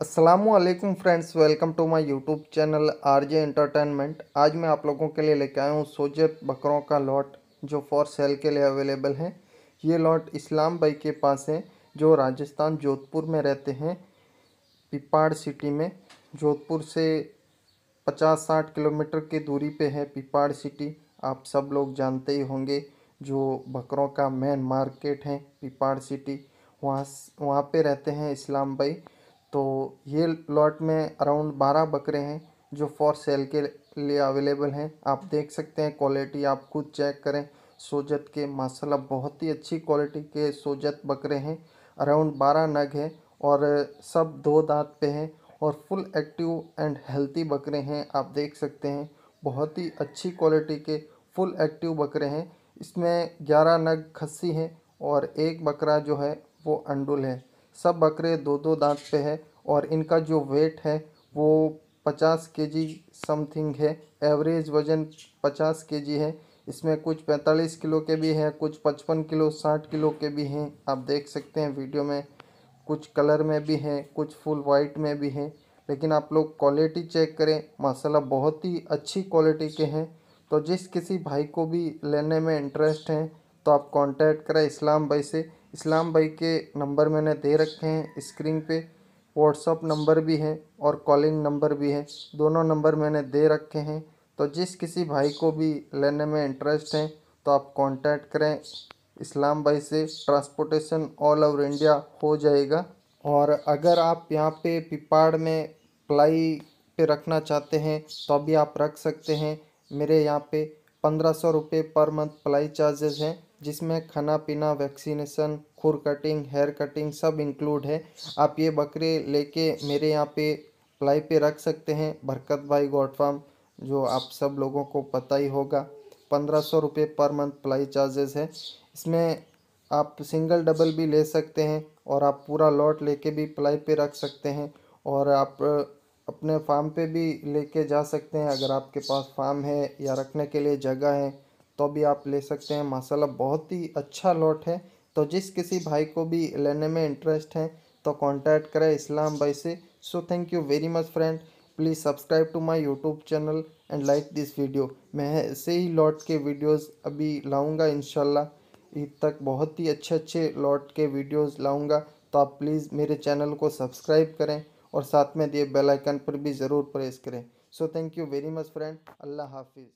Aslam friends welcome to my YouTube channel RJ entertainment आज मैं आप लोगों के लिए लेके आया हूँ सोजे बकरों का लॉट जो फॉर सेल के लिए अवेलेबल है ये लॉट इस्लाम भाई के पास है जो राजस्थान जोधपुर में रहते हैं पिपाड़ सिटी में जोधपुर से पचास साठ किलोमीटर की दूरी पे है पिपाड़ सिटी आप सब लोग जानते ही होंगे जो बकरों का मेन मार्केट है पिपाड़ सिटी वहाँ वहाँ पर रहते हैं इस्लाम भाई तो ये लॉट में अराउंड बारह बकरे हैं जो फॉर सेल के लिए अवेलेबल हैं आप देख सकते हैं क्वालिटी आप खुद चेक करें सोजत के माशाल्लाह बहुत ही अच्छी क्वालिटी के सोजत बकरे हैं अराउंड बारह नग हैं और सब दो दांत पे हैं और फुल एक्टिव एंड हेल्थी बकरे हैं आप देख सकते हैं बहुत ही अच्छी क्वालिटी के फुल एक्टिव बकरे हैं इसमें ग्यारह नग खस्सी हैं और एक बकरा जो है वो अंडुल है सब बकरे दो दो दांत पे है और इनका जो वेट है वो पचास के जी समथिंग है एवरेज वज़न पचास के जी है इसमें कुछ पैंतालीस किलो के भी हैं कुछ पचपन किलो साठ किलो के भी हैं आप देख सकते हैं वीडियो में कुछ कलर में भी हैं कुछ फुल वाइट में भी हैं लेकिन आप लोग क्वालिटी चेक करें माशाल्लाह बहुत ही अच्छी क्वालिटी के हैं तो जिस किसी भाई को भी लेने में इंटरेस्ट हैं तो आप कांटेक्ट करें इस्लाम भाई से इस्लाम भाई के नंबर मैंने दे रखे हैं स्क्रीन पे व्हाट्सअप नंबर भी है और कॉलिंग नंबर भी है दोनों नंबर मैंने दे रखे हैं तो जिस किसी भाई को भी लेने में इंटरेस्ट है तो आप कांटेक्ट करें इस्लाम भाई से ट्रांसपोर्टेशन ऑल ओवर इंडिया हो जाएगा और अगर आप यहाँ पे पिपाड़ में प्लाई पे रखना चाहते हैं तो भी आप रख सकते हैं मेरे यहाँ पे पंद्रह सौ रुपये पर मंथ प्लाई चार्जेस हैं जिसमें खाना पीना वैक्सीनेसन खुर कटिंग हेयर कटिंग सब इंक्लूड है आप ये बकरे लेके मेरे यहाँ पे प्लाई पे रख सकते हैं बरकत भाई गोड फार्म जो आप सब लोगों को पता ही होगा पंद्रह सौ रुपये पर मंथ प्लाई चार्जेस है इसमें आप सिंगल डबल भी ले सकते हैं और आप पूरा लॉट लेके भी प्लाई पे रख सकते हैं और आप अपने फार्म पे भी लेके जा सकते हैं अगर आपके पास फार्म है या रखने के लिए जगह है तो भी आप ले सकते हैं माशाल्लाह बहुत ही अच्छा लॉट है तो जिस किसी भाई को भी लेने में इंटरेस्ट है तो कांटेक्ट करें इस्लाम भाई से so thank you very much friend please subscribe to my YouTube channel and like this video मैं ऐसे ही लॉट के वीडियोस अभी लाऊंगा इन ईद तक बहुत ही अच्छे अच्छे लॉट के वीडियोज़ लाऊँगा तो आप प्लीज़ मेरे चैनल को सब्सक्राइब करें और साथ में दिए बेलाइकन पर भी ज़रूर प्रेस करें so thank you very much friend अल्लाह हाफिज़